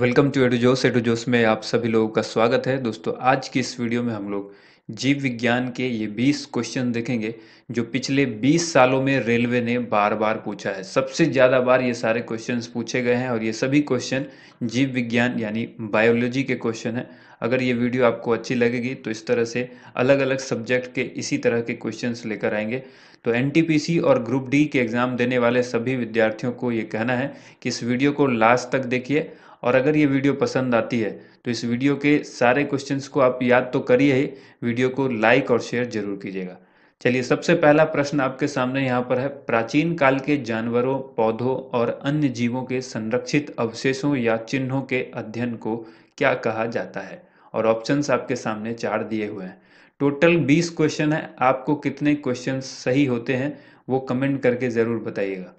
welcome to एडुजोस एडुजोस में आप सभी लोगों का स्वागत है दोस्तों आज की इस वीडियो में हम लोग जीव विज्ञान के ये 20 क्वेश्चन देखेंगे जो पिछले 20 सालों में रेलवे ने बार बार पूछा है सबसे ज़्यादा बार ये सारे क्वेश्चंस पूछे गए हैं और ये सभी क्वेश्चन जीव विज्ञान यानी बायोलॉजी के क्वेश्चन हैं अगर ये वीडियो आपको अच्छी लगेगी तो इस तरह से अलग अलग सब्जेक्ट के इसी तरह के क्वेश्चन लेकर आएंगे तो एन और ग्रुप डी के एग्ज़ाम देने वाले सभी विद्यार्थियों को ये कहना है कि इस वीडियो को लास्ट तक देखिए और अगर ये वीडियो पसंद आती है तो इस वीडियो के सारे क्वेश्चंस को आप याद तो करिए ही वीडियो को लाइक और शेयर जरूर कीजिएगा चलिए सबसे पहला प्रश्न आपके सामने यहाँ पर है प्राचीन काल के जानवरों पौधों और अन्य जीवों के संरक्षित अवशेषों या चिन्हों के अध्ययन को क्या कहा जाता है और ऑप्शंस आपके सामने चार दिए हुए हैं टोटल बीस क्वेश्चन है आपको कितने क्वेश्चन सही होते हैं वो कमेंट करके ज़रूर बताइएगा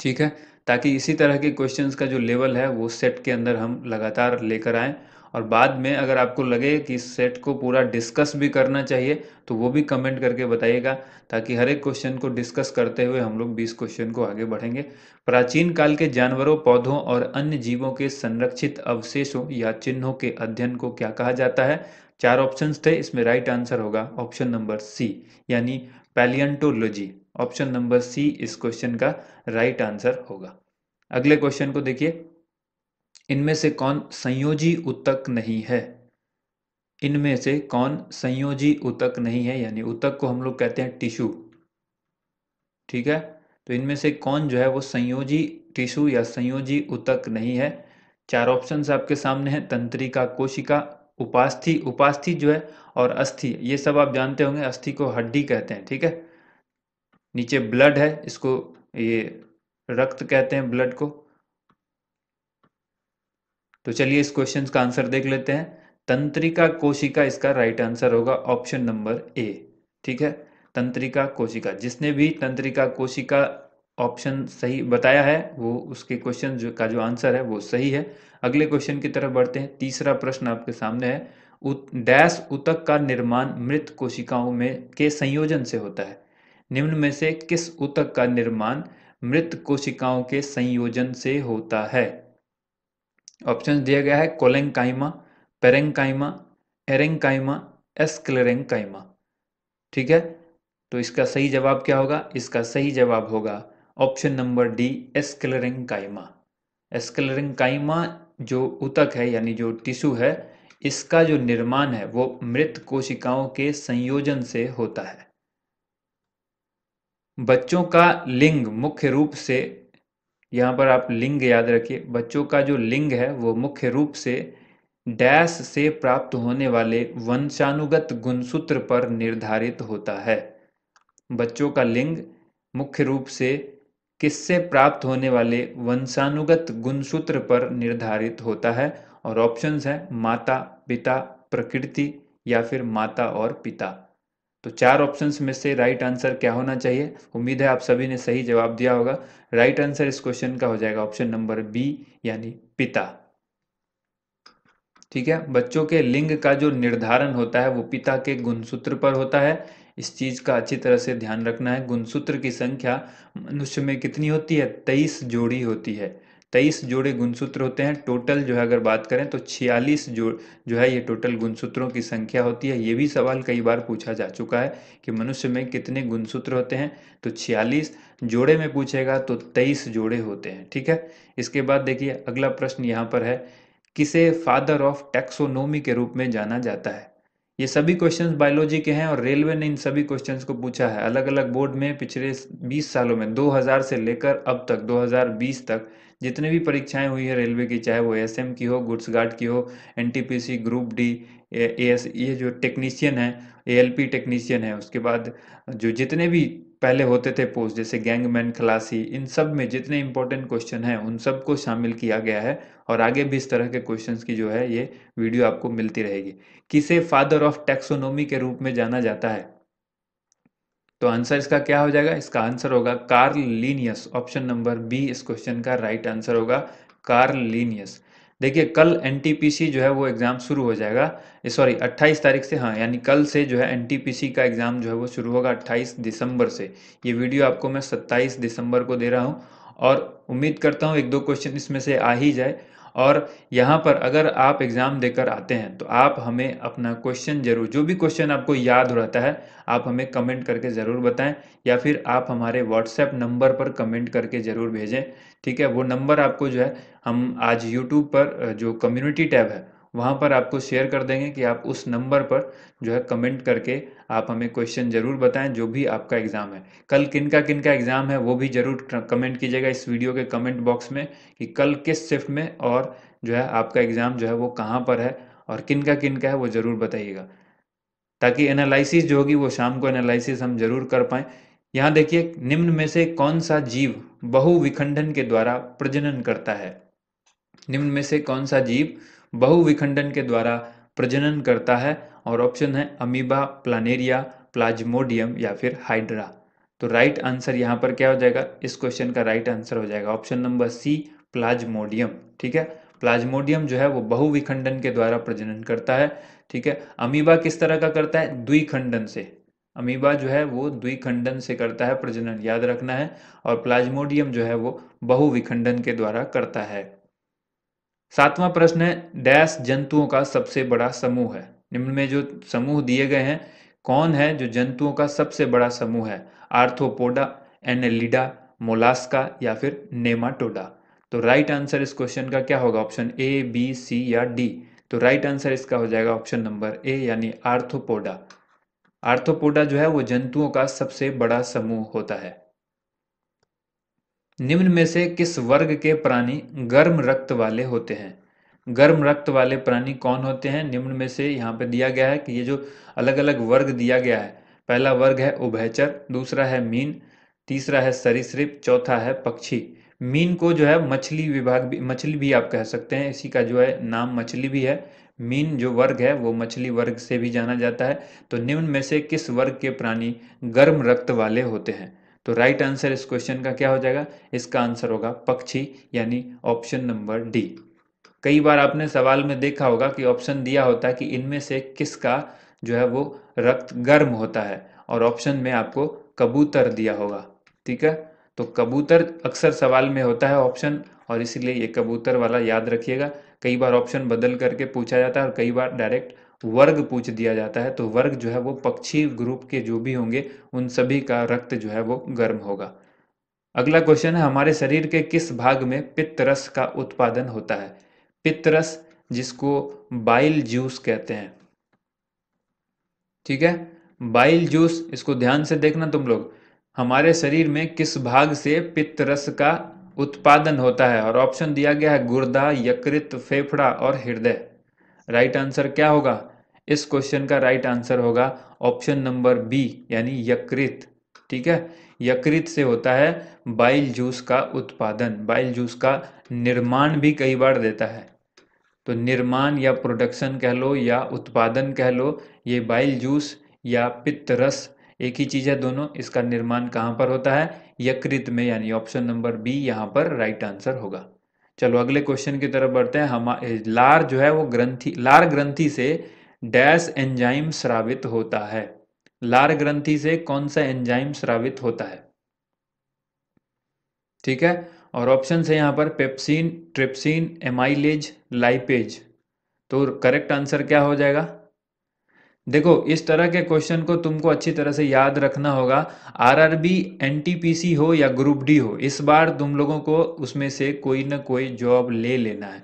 ठीक है ताकि इसी तरह के क्वेश्चन का जो लेवल है वो सेट के अंदर हम लगातार लेकर आएँ और बाद में अगर आपको लगे कि सेट को पूरा डिस्कस भी करना चाहिए तो वो भी कमेंट करके बताइएगा ताकि हर एक क्वेश्चन को डिस्कस करते हुए हम लोग 20 क्वेश्चन को आगे बढ़ेंगे प्राचीन काल के जानवरों पौधों और अन्य जीवों के संरक्षित अवशेषों या चिन्हों के अध्ययन को क्या कहा जाता है चार ऑप्शन थे इसमें राइट आंसर होगा ऑप्शन नंबर सी यानी पैलियंटोलॉजी ऑप्शन नंबर सी इस क्वेश्चन का राइट आंसर होगा अगले क्वेश्चन को देखिए इनमें से कौन संयोजी उतक नहीं है इनमें से कौन संयोजी उतक नहीं है यानी उतक को हम लोग कहते हैं टिश्यू ठीक है तो इनमें से कौन जो है वो संयोजी टिश्यू या संयोजी उतक नहीं है चार ऑप्शन आपके सामने हैं तंत्रिका कोशिका उपास्थि उपास्थि जो है और अस्थि ये सब आप जानते होंगे अस्थि को हड्डी कहते हैं ठीक है नीचे ब्लड है इसको ये रक्त कहते हैं ब्लड को तो चलिए इस क्वेश्चन का आंसर देख लेते हैं तंत्रिका कोशिका इसका राइट आंसर होगा ऑप्शन नंबर ए ठीक है तंत्रिका कोशिका जिसने भी तंत्रिका कोशिका ऑप्शन सही बताया है वो उसके क्वेश्चन जो का जो आंसर है वो सही है अगले क्वेश्चन की तरफ बढ़ते हैं तीसरा प्रश्न आपके सामने है डैश उतक का निर्माण मृत कोशिकाओं में के संयोजन से होता है निम्न में से किस उतक का निर्माण मृत कोशिकाओं के संयोजन से होता है ऑप्शन दिया गया है कोलेंकाइमा पेरेंकाइमा एरेंकाइमा एस्क्लेरेंकाइमा ठीक है तो इसका सही जवाब क्या होगा इसका सही जवाब होगा option number D sclerenchyma sclerenchyma जो उतक है यानी जो टिश्यू है इसका जो निर्माण है वो मृत कोशिकाओं के संयोजन से होता है बच्चों का लिंग मुख्य रूप से यहाँ पर आप लिंग याद रखिए बच्चों का जो लिंग है वो मुख्य रूप से डैश से प्राप्त होने वाले वंशानुगत गुणसूत्र पर निर्धारित होता है बच्चों का लिंग मुख्य रूप से किससे प्राप्त होने वाले वंशानुगत गुणसूत्र पर निर्धारित होता है और ऑप्शंस हैं माता पिता प्रकृति या फिर माता और पिता तो चार ऑप्शंस में से राइट आंसर क्या होना चाहिए उम्मीद है आप सभी ने सही जवाब दिया होगा राइट आंसर इस क्वेश्चन का हो जाएगा ऑप्शन नंबर बी यानी पिता ठीक है बच्चों के लिंग का जो निर्धारण होता है वो पिता के गुणसूत्र पर होता है इस चीज का अच्छी तरह से ध्यान रखना है गुणसूत्र की संख्या मनुष्य में कितनी होती है तेईस जोड़ी होती है तेईस जोड़े गुणसूत्र होते हैं टोटल जो है अगर बात करें तो छियालीस जो जो है ये टोटल गुणसूत्रों की संख्या होती है ये भी सवाल कई बार पूछा जा चुका है कि मनुष्य में कितने गुणसूत्र होते हैं तो छियालीस जोड़े में पूछेगा तो तेईस जोड़े होते हैं ठीक है इसके बाद देखिए अगला प्रश्न यहाँ पर है किसे फादर ऑफ टैक्सोनोमी के रूप में जाना जाता है ये सभी क्वेश्चंस बायोलॉजी के हैं और रेलवे ने इन सभी क्वेश्चंस को पूछा है अलग अलग बोर्ड में पिछले 20 सालों में 2000 से लेकर अब तक 2020 तक जितने भी परीक्षाएं हुई है रेलवे की चाहे वो एस की हो गुड्स गार्ड की हो एन ग्रुप डी ए एस ये जो टेक्नीशियन है ए एल पी टेक्नीशियन है उसके बाद जो जितने भी पहले होते थे पोस्ट जैसे गैंगमैन खलासी इन सब में जितने इंपॉर्टेंट क्वेश्चन हैं उन सब को शामिल किया गया है और आगे भी इस तरह के क्वेश्चंस की जो है ये वीडियो आपको मिलती रहेगी किसे फादर ऑफ टैक्सोनोमी के रूप में जाना जाता है तो आंसर इसका क्या हो जाएगा इसका आंसर होगा कार्लिनियस ऑप्शन नंबर बी इस क्वेश्चन का राइट आंसर होगा कार्लिनियस देखिए कल एनटीपीसी जो है वो एग्ज़ाम शुरू हो जाएगा सॉरी 28 तारीख से हाँ यानी कल से जो है एनटीपीसी का एग्ज़ाम जो है वो शुरू होगा 28 दिसंबर से ये वीडियो आपको मैं 27 दिसंबर को दे रहा हूँ और उम्मीद करता हूँ एक दो क्वेश्चन इसमें से आ ही जाए और यहाँ पर अगर आप एग्ज़ाम देकर आते हैं तो आप हमें अपना क्वेश्चन ज़रूर जो भी क्वेश्चन आपको याद रहता है आप हमें कमेंट करके ज़रूर बताएं या फिर आप हमारे व्हाट्सएप नंबर पर कमेंट करके ज़रूर भेजें ठीक है वो नंबर आपको जो है हम आज यूट्यूब पर जो कम्युनिटी टैब है वहाँ पर आपको शेयर कर देंगे कि आप उस नंबर पर जो है कमेंट करके आप हमें क्वेश्चन ज़रूर बताएं जो भी आपका एग्ज़ाम है कल किन का किन का एग्ज़ाम है वो भी ज़रूर कमेंट कीजिएगा इस वीडियो के कमेंट बॉक्स में कि कल किस शिफ्ट में और जो है आपका एग्ज़ाम जो है वो कहाँ पर है और किन का किन का है वो ज़रूर बताइएगा ताकि एनालिसिस जो होगी वो शाम को एनालिसिस हम ज़रूर कर पाएं यहाँ देखिए निम्न में से कौन सा जीव बहुविखंडन के द्वारा प्रजनन करता है निम्न में से कौन सा जीव बहुविखंडन के द्वारा प्रजनन करता है और ऑप्शन है अमीबा प्लानेरिया प्लाज्मोडियम या फिर हाइड्रा तो राइट आंसर यहां पर क्या हो जाएगा इस क्वेश्चन का राइट आंसर हो जाएगा ऑप्शन नंबर सी प्लाज्मोडियम ठीक है प्लाज्मोडियम जो है वो बहुविखंडन के द्वारा प्रजनन करता है ठीक है अमीबा किस तरह का करता है द्विखंडन से अमीबा जो है वो द्विखंडन से करता है प्रजनन याद रखना है और प्लाज्मोडियम जो है वो बहुविखंडन के द्वारा करता है सातवां प्रश्न है डैश जंतुओं का सबसे बड़ा समूह है निम्न में जो समूह दिए गए हैं कौन है जो जंतुओं का सबसे बड़ा समूह है आर्थोपोडा एनेलिडा मोलास्का या फिर नेमाटोडा तो राइट आंसर इस क्वेश्चन का क्या होगा ऑप्शन ए बी सी या डी तो राइट आंसर इसका हो जाएगा ऑप्शन नंबर ए यानी आर्थोपोडा आर्थोपोडा जो है वो जंतुओं का सबसे बड़ा समूह होता है निम्न में से किस वर्ग के प्राणी गर्म रक्त वाले होते हैं गर्म रक्त वाले प्राणी कौन होते हैं निम्न में से यहाँ पे दिया गया है कि ये जो अलग अलग वर्ग दिया गया है पहला वर्ग है उभयचर दूसरा है मीन तीसरा है सरीसृप चौथा है पक्षी मीन को जो है मछली विभाग भी मछली भी आप कह सकते हैं इसी का जो है नाम मछली भी है मीन जो वर्ग है वो मछली वर्ग से भी जाना जाता है तो निम्न में से किस वर्ग के प्राणी गर्म रक्त वाले होते हैं तो राइट आंसर इस क्वेश्चन का क्या हो जाएगा इसका आंसर होगा पक्षी यानी ऑप्शन नंबर डी कई बार आपने सवाल में देखा होगा कि ऑप्शन दिया होता है कि इनमें से किसका जो है वो रक्त गर्म होता है और ऑप्शन में आपको कबूतर दिया होगा ठीक है तो कबूतर अक्सर सवाल में होता है ऑप्शन और इसीलिए ये कबूतर वाला याद रखिएगा कई बार ऑप्शन बदल करके पूछा जाता है और कई बार डायरेक्ट वर्ग पूछ दिया जाता है तो वर्ग जो है वो पक्षी ग्रुप के जो भी होंगे उन सभी का रक्त जो है वो गर्म होगा अगला क्वेश्चन है हमारे शरीर के किस भाग में पित्त रस का उत्पादन होता है पित्त रस जिसको बाइल जूस कहते हैं ठीक है बाइल जूस इसको ध्यान से देखना तुम लोग हमारे शरीर में किस भाग से पित्त रस का उत्पादन होता है और ऑप्शन दिया गया है गुर्दा यकृत फेफड़ा और हृदय राइट आंसर क्या होगा इस क्वेश्चन का राइट आंसर होगा ऑप्शन नंबर बी यानी यकृत ठीक है यकृत से होता है बाइल जूस का उत्पादन बाइल जूस का निर्माण भी कई बार देता है तो निर्माण या प्रोडक्शन कह लो या उत्पादन कह लो ये बाइल जूस या पित्त रस एक ही चीज़ है दोनों इसका निर्माण कहां पर होता है यकृत में यानी ऑप्शन नंबर बी यहाँ पर राइट आंसर होगा चलो अगले क्वेश्चन की तरफ बढ़ते हैं हम लार जो है वो ग्रंथि लार ग्रंथि से डैश एंजाइम स्रावित होता है लार ग्रंथि से कौन सा एंजाइम स्रावित होता है ठीक है और ऑप्शन है यहां पर पेप्सिन ट्रिप्सिन एमाइलेज लाइपेज तो करेक्ट आंसर क्या हो जाएगा देखो इस तरह के क्वेश्चन को तुमको अच्छी तरह से याद रखना होगा आरआरबी एनटीपीसी हो या ग्रुप डी हो इस बार तुम लोगों को उसमें से कोई ना कोई जॉब ले लेना है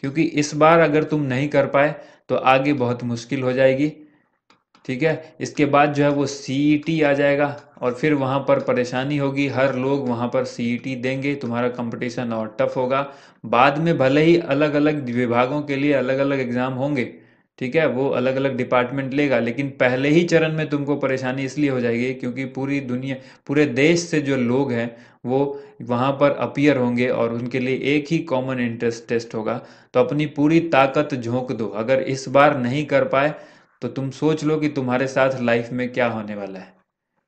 क्योंकि इस बार अगर तुम नहीं कर पाए तो आगे बहुत मुश्किल हो जाएगी ठीक है इसके बाद जो है वो सी e आ जाएगा और फिर वहाँ पर परेशानी होगी हर लोग वहाँ पर सी e देंगे तुम्हारा कंपटीशन और टफ होगा बाद में भले ही अलग अलग विभागों के लिए अलग अलग एग्ज़ाम होंगे ठीक है वो अलग अलग डिपार्टमेंट लेगा लेकिन पहले ही चरण में तुमको परेशानी इसलिए हो जाएगी क्योंकि पूरी दुनिया पूरे देश से जो लोग हैं वो वहाँ पर अपियर होंगे और उनके लिए एक ही कॉमन इंटरेस्ट टेस्ट होगा तो अपनी पूरी ताकत झोंक दो अगर इस बार नहीं कर पाए तो तुम सोच लो कि तुम्हारे साथ लाइफ में क्या होने वाला है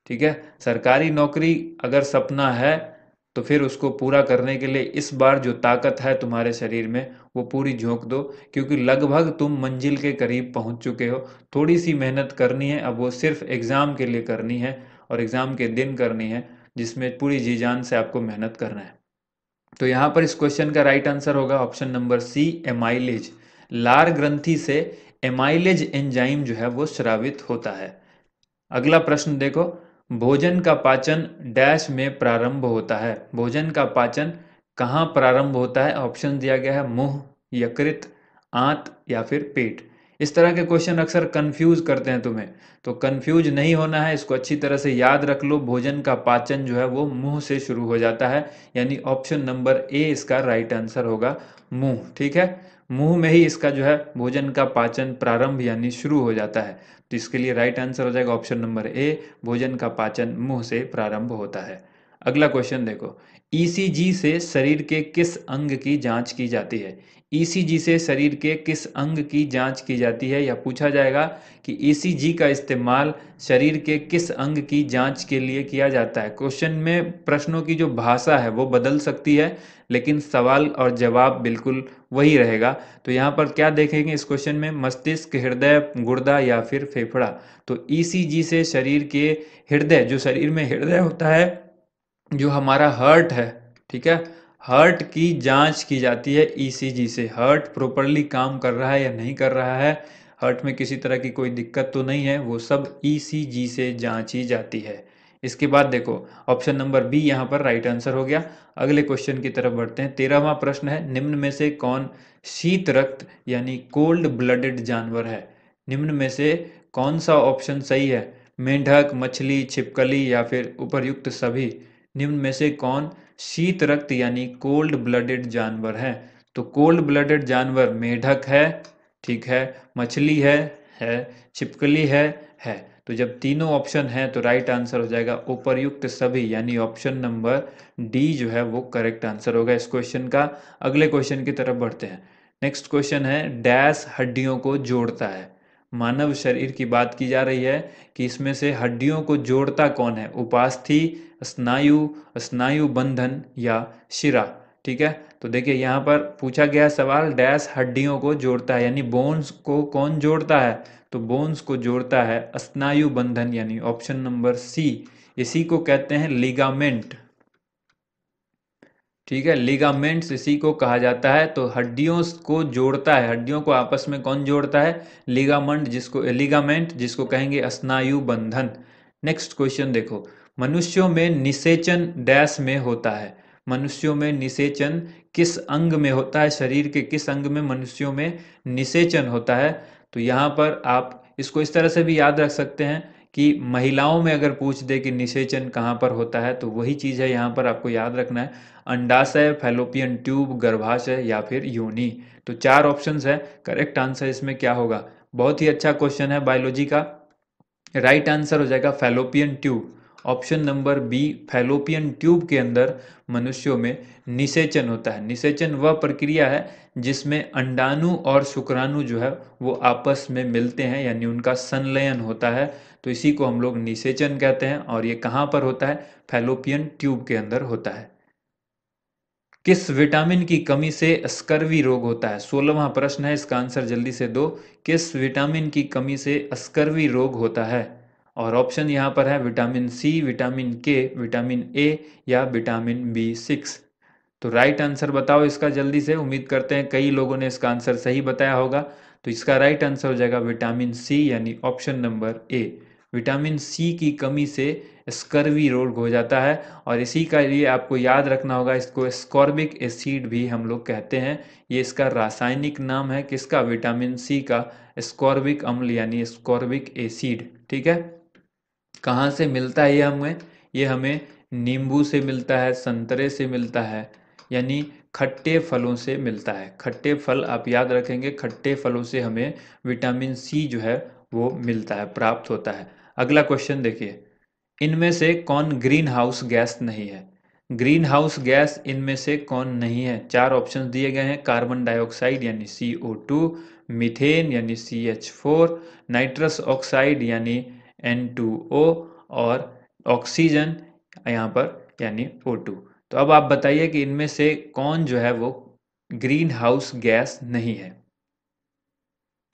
ठीक है सरकारी नौकरी अगर सपना है तो फिर उसको पूरा करने के लिए इस बार जो ताकत है तुम्हारे शरीर में वो पूरी झोंक दो क्योंकि लगभग तुम मंजिल के करीब पहुंच चुके हो थोड़ी सी मेहनत करनी है अब वो सिर्फ एग्ज़ाम के लिए करनी है और एग्ज़ाम के दिन करनी है जिसमें पूरी जी जान से आपको मेहनत करना है तो यहाँ पर इस क्वेश्चन का राइट आंसर होगा ऑप्शन नंबर सी एमाइलेज लार ग्रंथी से एमाइलेज एंजाइम जो है वो श्रावित होता है अगला प्रश्न देखो भोजन का पाचन डैश में प्रारंभ होता है भोजन का पाचन कहाँ प्रारंभ होता है ऑप्शन दिया गया है मुंह यकृत आंत या फिर पेट इस तरह के क्वेश्चन अक्सर कंफ्यूज करते हैं तुम्हें तो कंफ्यूज नहीं होना है इसको अच्छी तरह से याद रख लो भोजन का पाचन जो है वो मुंह से शुरू हो जाता है यानी ऑप्शन नंबर ए इसका राइट आंसर होगा मुंह ठीक है मुंह में ही इसका जो है भोजन का पाचन प्रारंभ यानी शुरू हो जाता है तो इसके लिए राइट आंसर हो जाएगा ऑप्शन नंबर ए भोजन का पाचन मुंह से प्रारंभ होता है अगला क्वेश्चन देखो ईसीजी e से शरीर के किस अंग की जांच की जाती है ईसीजी e से शरीर के किस अंग की जांच की जाती है या पूछा जाएगा कि ईसीजी e का इस्तेमाल शरीर के किस अंग की जांच के लिए किया जाता है क्वेश्चन में प्रश्नों की जो भाषा है वो बदल सकती है लेकिन सवाल और जवाब बिल्कुल वही रहेगा तो यहाँ पर क्या देखेंगे इस क्वेश्चन में मस्तिष्क हृदय गुर्दा या फिर फेफड़ा तो ई e से शरीर के हृदय जो शरीर में हृदय होता है जो हमारा हर्ट है ठीक है हर्ट की जांच की जाती है ईसीजी e से हर्ट प्रॉपरली काम कर रहा है या नहीं कर रहा है हर्ट में किसी तरह की कोई दिक्कत तो नहीं है वो सब ईसीजी e से जांची जाती है इसके बाद देखो ऑप्शन नंबर बी यहाँ पर राइट आंसर हो गया अगले क्वेश्चन की तरफ बढ़ते हैं तेरहवा प्रश्न है निम्न में से कौन शीत रक्त यानी कोल्ड ब्लडेड जानवर है निम्न में से कौन सा ऑप्शन सही है मेंढक मछली छिपकली या फिर उपरयुक्त सभी निम्न में से कौन शीत रक्त यानी कोल्ड ब्लडेड जानवर है तो कोल्ड ब्लडेड जानवर मेढक है ठीक है मछली है है छिपकली है है तो जब तीनों ऑप्शन हैं तो राइट आंसर हो जाएगा उपरयुक्त सभी यानी ऑप्शन नंबर डी जो है वो करेक्ट आंसर होगा इस क्वेश्चन का अगले क्वेश्चन की तरफ बढ़ते हैं नेक्स्ट क्वेश्चन है डैश हड्डियों को जोड़ता है मानव शरीर की बात की जा रही है कि इसमें से हड्डियों को जोड़ता कौन है उपास्थि स्नायु स्नायु बंधन या शिरा ठीक है तो देखिए यहाँ पर पूछा गया सवाल डैश हड्डियों को जोड़ता है यानी बोन्स को कौन जोड़ता है तो बोन्स को जोड़ता है स्नायु बंधन यानी ऑप्शन नंबर सी इसी को कहते हैं लिगामेंट ठीक है लिगामेंट्स इसी को कहा जाता है तो हड्डियों को जोड़ता है हड्डियों को आपस में कौन जोड़ता है लिगामेंट जिसको लिगामेंट जिसको कहेंगे स्नायु बंधन नेक्स्ट क्वेश्चन देखो मनुष्यों में निषेचन डैश में होता है मनुष्यों में निषेचन किस अंग में होता है शरीर के किस अंग में मनुष्यों में निषेचन होता है तो यहाँ पर आप इसको इस तरह से भी याद रख सकते हैं कि महिलाओं में अगर पूछ दे कि निषेचन कहाँ पर होता है तो वही चीज़ है यहाँ पर आपको याद रखना है अंडाशय फैलोपियन ट्यूब गर्भाशय या फिर योनि तो चार ऑप्शन है करेक्ट आंसर इसमें क्या होगा बहुत ही अच्छा क्वेश्चन है बायोलॉजी का राइट right आंसर हो जाएगा fallopian tube option number B fallopian tube के अंदर मनुष्यों में निषेचन होता है निषेचन वह प्रक्रिया है जिसमें अंडाणु और शुक्राणु जो है वो आपस में मिलते हैं यानी उनका संलयन होता है तो इसी को हम लोग निषेचन कहते हैं और ये कहाँ पर होता है फैलोपियन ट्यूब के अंदर होता है किस विटामिन की कमी से स्कर्वी रोग होता है सोलहवा प्रश्न है इसका आंसर जल्दी से दो किस विटामिन की कमी से अस्कर्वी रोग होता है और ऑप्शन यहाँ पर है vitamin C vitamin K vitamin A या विटामिन बी सिक्स तो राइट आंसर बताओ इसका जल्दी से उम्मीद करते हैं कई लोगों ने इसका आंसर सही बताया होगा तो इसका राइट आंसर हो जाएगा विटामिन सी यानी option number A vitamin C की कमी से स्कर्वी रोग हो जाता है और इसी का लिए आपको याद रखना होगा इसको स्कॉर्बिक एसिड भी हम लोग कहते हैं ये इसका रासायनिक नाम है किसका विटामिन सी का स्कॉर्बिक अम्ल यानी स्कॉर्बिक एसिड ठीक है कहाँ से मिलता है ये हमें ये हमें नींबू से मिलता है संतरे से मिलता है यानी खट्टे फलों से मिलता है खट्टे फल आप याद रखेंगे खट्टे फलों से हमें विटामिन सी जो है वो मिलता है प्राप्त होता है अगला क्वेश्चन देखिए इनमें से कौन ग्रीन हाउस गैस नहीं है ग्रीन हाउस गैस इनमें से कौन नहीं है चार ऑप्शन दिए गए हैं कार्बन डाइऑक्साइड यानी सी ओ टू मिथेन यानी C H four nitrous oxide यानी N2O और ऑक्सीजन यहाँ पर यानी O2 तो अब आप बताइए कि इनमें से कौन जो है वो ग्रीन हाउस गैस नहीं है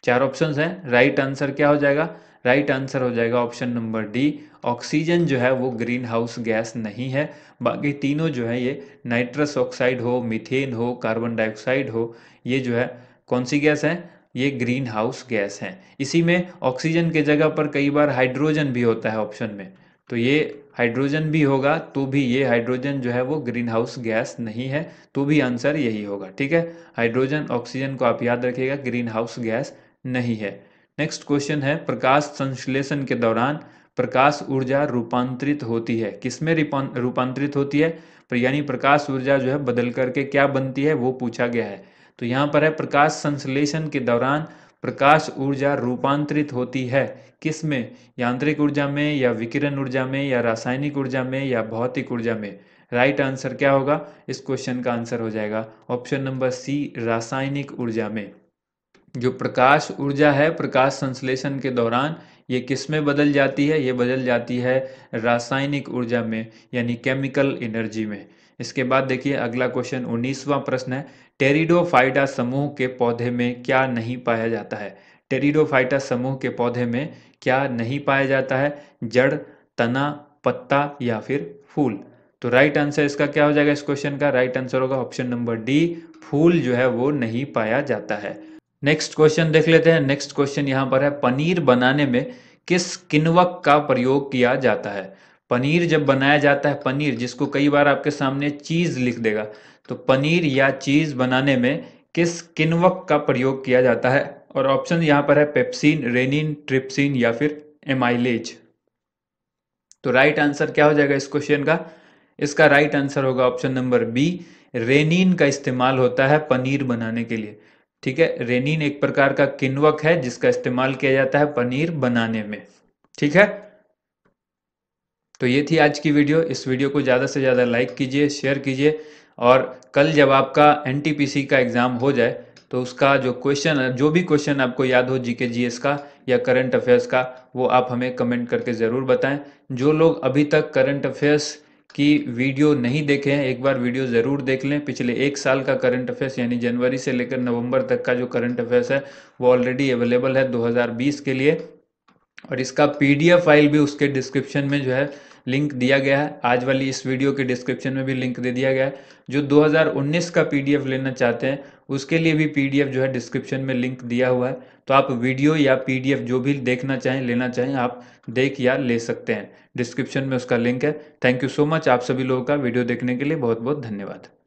चार ऑप्शन हैं राइट आंसर क्या हो जाएगा राइट आंसर हो जाएगा ऑप्शन नंबर डी ऑक्सीजन जो है वो ग्रीन हाउस गैस नहीं है बाकी तीनों जो है ये नाइट्रस ऑक्साइड हो मीथेन हो कार्बन डाइऑक्साइड हो ये जो है कौन सी गैस है ये ग्रीन हाउस गैस हैं इसी में ऑक्सीजन के जगह पर कई बार हाइड्रोजन भी होता है ऑप्शन में तो ये हाइड्रोजन भी होगा तो भी ये हाइड्रोजन जो है वो ग्रीन हाउस गैस नहीं है तो भी आंसर यही होगा ठीक है हाइड्रोजन ऑक्सीजन को आप याद रखिएगा ग्रीन हाउस गैस नहीं है नेक्स्ट क्वेश्चन है प्रकाश संश्लेषण के दौरान प्रकाश ऊर्जा रूपांतरित होती है किसमें रूपांतरित होती है यानी प्रकाश ऊर्जा जो है बदल करके क्या बनती है वो पूछा गया है तो यहाँ पर है प्रकाश संश्लेषण के दौरान प्रकाश ऊर्जा रूपांतरित होती है किस में यांत्रिक ऊर्जा में या विकिरण ऊर्जा में या रासायनिक ऊर्जा में या भौतिक ऊर्जा में राइट आंसर क्या होगा इस क्वेश्चन का आंसर हो जाएगा ऑप्शन नंबर सी रासायनिक ऊर्जा में जो प्रकाश ऊर्जा है प्रकाश संश्लेषण के दौरान ये किस में बदल जाती है ये बदल जाती है रासायनिक ऊर्जा में यानी केमिकल एनर्जी में इसके बाद देखिए अगला क्वेश्चन उन्नीसवां प्रश्न है टेरिडोफाइटा समूह के पौधे में क्या नहीं पाया जाता है टेरिडोफाइटा समूह के पौधे में क्या नहीं पाया जाता है जड़ तना पत्ता या फिर फूल तो राइट आंसर इसका क्या हो जाएगा इस क्वेश्चन का राइट आंसर होगा ऑप्शन नंबर डी फूल जो है वो नहीं पाया जाता है नेक्स्ट क्वेश्चन देख लेते हैं नेक्स्ट क्वेश्चन यहाँ पर है पनीर बनाने में किस किनवक का प्रयोग किया जाता है पनीर जब बनाया जाता है पनीर जिसको कई बार आपके सामने चीज लिख देगा तो पनीर या चीज़ बनाने में किस किनवक का प्रयोग किया जाता है और ऑप्शन यहां पर है पेप्सिन रेनिन ट्रिप्सिन या फिर एमाइलेज तो राइट आंसर क्या हो जाएगा इस क्वेश्चन का इसका राइट आंसर होगा ऑप्शन नंबर बी रेनिन का इस्तेमाल होता है पनीर बनाने के लिए ठीक है रेनिन एक प्रकार का किनवक है जिसका इस्तेमाल किया जाता है पनीर बनाने में ठीक है तो ये थी आज की वीडियो इस वीडियो को ज़्यादा से ज़्यादा लाइक कीजिए शेयर कीजिए और कल जब आपका एन का एग्ज़ाम हो जाए तो उसका जो क्वेश्चन जो भी क्वेश्चन आपको याद हो जीके जीएस का या करंट अफेयर्स का वो आप हमें कमेंट करके ज़रूर बताएं जो लोग अभी तक करंट अफेयर्स की वीडियो नहीं देखे हैं एक बार वीडियो ज़रूर देख लें पिछले एक साल का करंट अफेयर्स यानी जनवरी से लेकर नवंबर तक का जो करंट अफेयर्स है वो ऑलरेडी अवेलेबल है दो के लिए और इसका पी फाइल भी उसके डिस्क्रिप्शन में जो है लिंक दिया गया है आज वाली इस वीडियो के डिस्क्रिप्शन में भी लिंक दे दिया गया है जो 2019 का पीडीएफ लेना चाहते हैं उसके लिए भी पीडीएफ जो है डिस्क्रिप्शन में लिंक दिया हुआ है तो आप वीडियो या पीडीएफ जो भी देखना चाहें लेना चाहें आप देख या ले सकते हैं डिस्क्रिप्शन में उसका लिंक है थैंक यू सो मच आप सभी लोगों का वीडियो देखने के लिए बहुत बहुत धन्यवाद